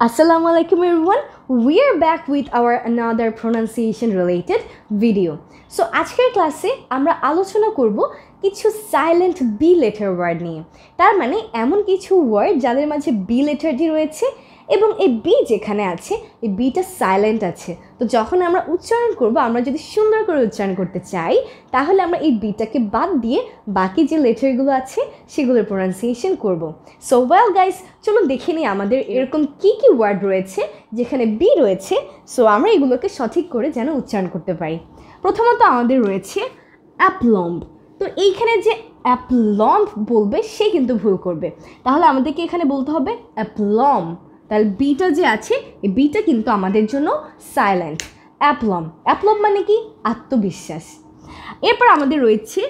Assalamu alaikum everyone. We are back with our another pronunciation related video. So আজকের ক্লাসে আমরা আলোচনা করব কিছু সাইলেন্ট বি লেটার ওয়ার্ড নিয়ে তার মানে এমন কিছু ওয়ার্ড যাদের মাঝে বি লেটারটি রয়েছে এবং এই বি যেখানে আছে এই বিটা সাইলেন্ট আছে তো যখন আমরা উচ্চারণ করব আমরা যদি সুন্দর করে উচ্চারণ করতে চাই তাহলে আমরা এই বিটাকে বাদ দিয়ে বাকি যে লেটারগুলো আছে সেগুলোর প্রোনাউন্সিয়েশন করব সো ওয়েল গাইস চলুন দেখে নিই আমাদের এরকম কি কি ওয়ার্ড রয়েছে যেখানে বি রয়েছে সো আমরা এগুলোকে সঠিক করে যেন উচ্চারণ করতে পারি প্রথমত আমাদের রয়েছে অ্যাপলম্ব তো এইখানে যে অ্যাপ্লম বলবে সে কিন্তু ভুল করবে তাহলে আমাদেরকে এখানে বলতে হবে অ্যাপলম তাহলে বিটা যে আছে এই বিটা কিন্তু আমাদের জন্য সাইলেন্ট অ্যাপলম অ্যাপলম মানে কি আত্মবিশ্বাস এরপর আমাদের রয়েছে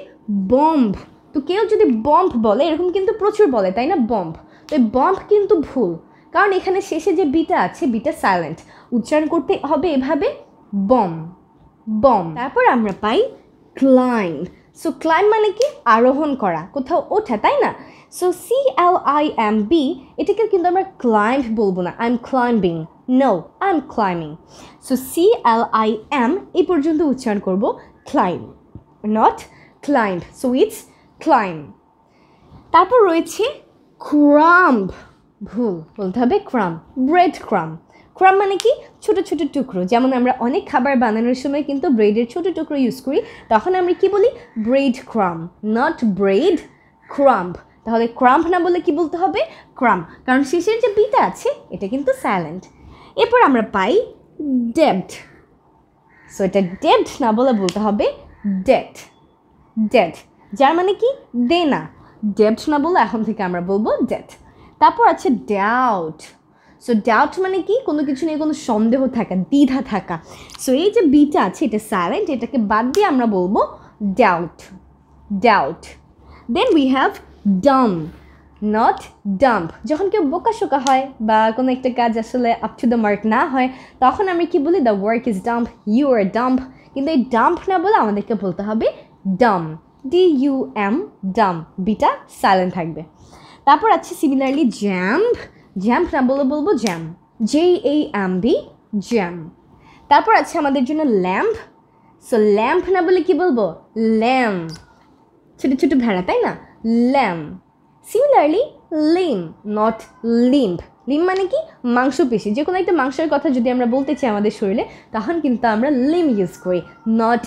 বম্ব তো কেউ যদি বম্ব বলে এরকম কিন্তু প্রচুর বলে তাই না বম্ব তো এই বম্ব কিন্তু ভুল কারণ এখানে শেষে যে বিটা আছে বিটা সাইলেন্ট উচ্চারণ করতে হবে এভাবে বম বম তারপর আমরা পাই ক্লাইম্ব সো ক্লাইম্ব মানে কি আরোহণ করা কোথাও ওঠা তাই না so C L I M B এটাকে কিন্তু আমরা ক্লাইম্ব বলবো না I am climbing no I am climbing so C L I M এই পর্যন্ত উচ্চারণ করব climb not climb so it's climb তারপর রয়েছে ক্রাম্ব ভুল বলতে হবে ক্রাম্ব ব্রেড ক্রাম্ব ক্রাম মানে কি ছোটো ছোটো টুকরো যেমন আমরা অনেক খাবার বানানোর সময় কিন্তু ব্রেডের ছোট টুকরো ইউজ করি তখন আমরা কি বলি bread crumb not bread crump তাহলে ক্রাম্প না বলে কি বলতে হবে ক্রাম্প কারণ শেষের যে বিটা আছে এটা কিন্তু স্যালেন্ট এরপর আমরা পাই ডেপড সো এটা ডেপড না বলে বলতে হবে ডেট ডেট যার মানে কি না ডেপড না বলে এখন থেকে আমরা বলবো ডেট তারপর আছে ডাউট সো ডাউট মানে কি কোনো কিছু নিয়ে কোনো সন্দেহ থাকা দ্বিধা থাকা সো এই যে বিটা আছে এটা সাইলেন্ট এটাকে বাদ দিয়ে আমরা বলবো doubt doubt then we have dumb not dump যখন কেউ শোকা হয় বা কোনো একটা কাজ আসলে আপ টু দ্য মার্ক না হয় তখন আমি কি বলি the work is dump you are dump কিন্তু এই ডাম্প না বলে আমাদেরকে বলতে হবে dumb D U M dumb বিটা সাইলেন্ট থাকবে তারপর আছে সিমিলারলি জ্যাম্প জ্যাম ট্রাম্বলে বলবো jam J A B jam তারপর আছে আমাদের জন্য ল্যাম্প সো ল্যাম্প না বলে কি বলবো ল্যাম্প ছোটো ছোটো ভেড়া তাই না lamb similarly limb not limp limb মানে কি মাংসপেশি যে কোনো একটা মাংসের কথা যদি আমরা বলতে চাই আমাদের শরীরে তখন কিন্তু আমরা লিম ইউজ করি নট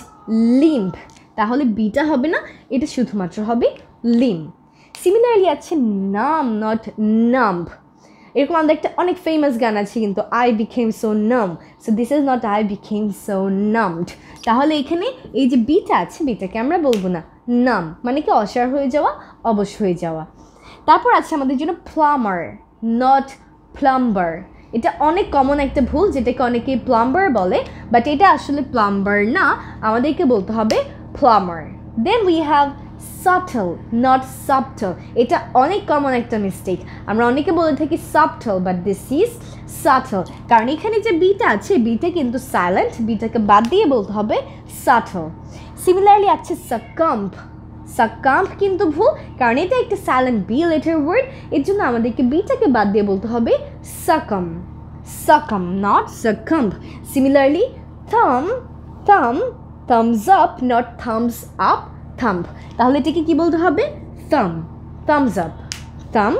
লিম্প তাহলে বিটা হবে না এটা শুধুমাত্র হবে লিম সিমিলারলি আছে নাম নট নাম্প এরকম আমাদের একটা অনেক ফেমাস গান আছে কিন্তু I became so numb so this is not I became so numbed তাহলে এখানে এই যে বিটা আছে বিটাকে আমরা বলবো না নাম মানে কি অসার হয়ে যাওয়া অবশ হয়ে যাওয়া তারপর আছে আমাদের জন্য প্লামার নট প্লাম্বার এটা অনেক কমন একটা ভুল যেটাকে অনেকে প্লাম্বার বলে বাট এটা আসলে প্লাম্বার না আমাদেরকে বলতে হবে plumber then we have subtle not subtle এটা অনেক কমন একটা মিস্টেক আমরা অনেকে বলে থাকি subtle but this is subtle কারণ এখানে যে বিটা আছে বিটা কিন্তু সাইলেন্ট বিটাকে বাদ দিয়ে বলতে হবে সাটল সিমিলারলি আছে সাকাম্প সাকাম্প কিন্তু ভুল কারণ এটা একটা সাইলেন্ট বি লেটার ওয়ার্ড এর জন্য আমাদেরকে বিটাকে বাদ দিয়ে বলতে হবে সাকম সাকম not সাকম্প similarly thumb thumb thumbs up not thumbs up thumb তাহলে এটাকে কী বলতে হবে thumb thumbs up thumb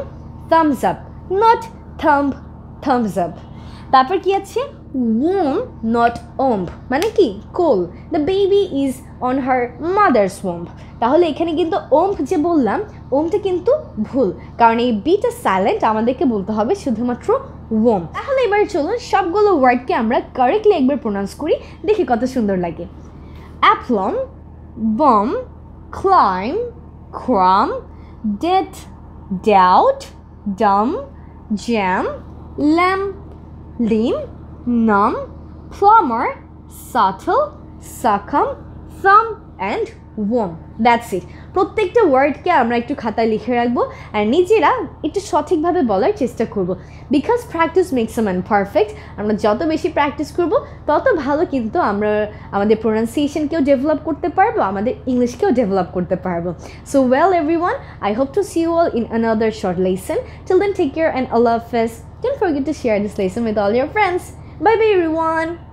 thumbs up not thumb thumbs up তারপর কি আছে ওম নট ওম্ব মানে কি কোল the baby is on her mother's womb তাহলে এখানে কিন্তু ওম্ব যে বললাম ওমটা কিন্তু ভুল কারণ এই বিটা সাইলেন্ট আমাদেরকে বলতে হবে শুধুমাত্র ওম তাহলে এবার চলুন সবগুলো ওয়ার্ডকে আমরা কারেক্টলি একবার প্রোনাউন্স করি দেখি কত সুন্দর লাগে aplomb bomb climb, crumb, death, doubt, dumb, jam, lamb, limb, numb, plumber, subtle, succumb, সাম অ্যান্ড ওম দ্যাটস ইট প্রত্যেকটা ওয়ার্ডকে আমরা একটু খাতায় লিখে রাখবো আর নিজেরা একটু সঠিকভাবে বলার চেষ্টা করব because practice makes a man perfect আমরা যত বেশি প্র্যাকটিস করব তত ভালো কিন্তু আমরা আমাদের প্রোনাউন্সিয়েশনকেও ডেভেলপ করতে পারবো আমাদের ইংলিশকেও ডেভেলপ করতে পারবো so well everyone I hope to see you all in another short lesson till then take care and আল্লাহ হাফেজ forget to share this lesson with all your friends bye bye every one